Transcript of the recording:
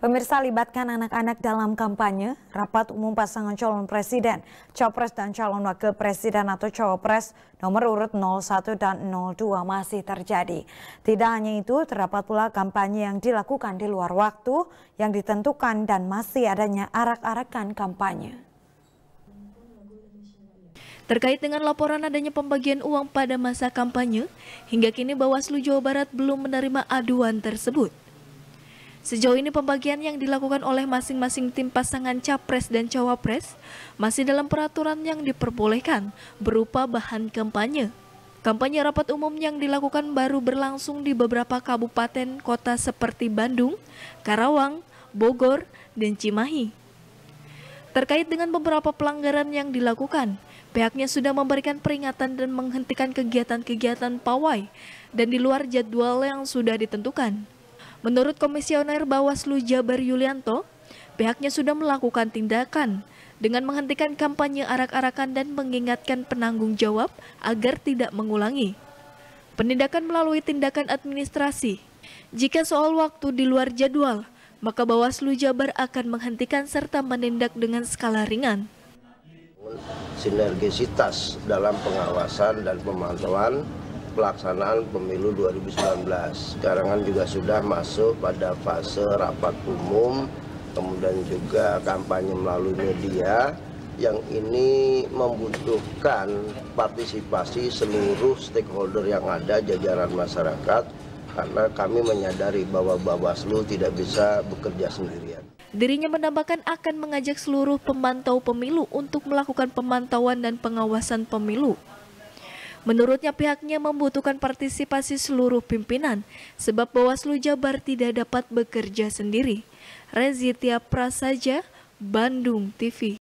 Pemirsa libatkan anak-anak dalam kampanye, rapat umum pasangan calon presiden, capres dan calon wakil presiden atau cawapres nomor urut 01 dan 02 masih terjadi. Tidak hanya itu, terdapat pula kampanye yang dilakukan di luar waktu yang ditentukan dan masih adanya arak-arakan kampanye. Terkait dengan laporan adanya pembagian uang pada masa kampanye, hingga kini Bawaslu Jawa Barat belum menerima aduan tersebut. Sejauh ini pembagian yang dilakukan oleh masing-masing tim pasangan capres dan cawapres masih dalam peraturan yang diperbolehkan berupa bahan kampanye. Kampanye rapat umum yang dilakukan baru berlangsung di beberapa kabupaten kota seperti Bandung, Karawang, Bogor, dan Cimahi. Terkait dengan beberapa pelanggaran yang dilakukan, pihaknya sudah memberikan peringatan dan menghentikan kegiatan-kegiatan pawai dan di luar jadwal yang sudah ditentukan. Menurut Komisioner Bawaslu Jabar Yulianto, pihaknya sudah melakukan tindakan dengan menghentikan kampanye arak-arakan dan mengingatkan penanggung jawab agar tidak mengulangi. Penindakan melalui tindakan administrasi. Jika soal waktu di luar jadwal, maka Bawaslu Jabar akan menghentikan serta menindak dengan skala ringan. Sinergisitas dalam pengawasan dan pemantauan pelaksanaan pemilu 2019. Sekarang kan juga sudah masuk pada fase rapat umum, kemudian juga kampanye melalui media, yang ini membutuhkan partisipasi seluruh stakeholder yang ada jajaran masyarakat karena kami menyadari bahwa Bawaslu tidak bisa bekerja sendirian. Dirinya menambahkan akan mengajak seluruh pemantau pemilu untuk melakukan pemantauan dan pengawasan pemilu Menurutnya pihaknya membutuhkan partisipasi seluruh pimpinan sebab Bawaslu Jabar tidak dapat bekerja sendiri. Rezitia Prasaja, Bandung TV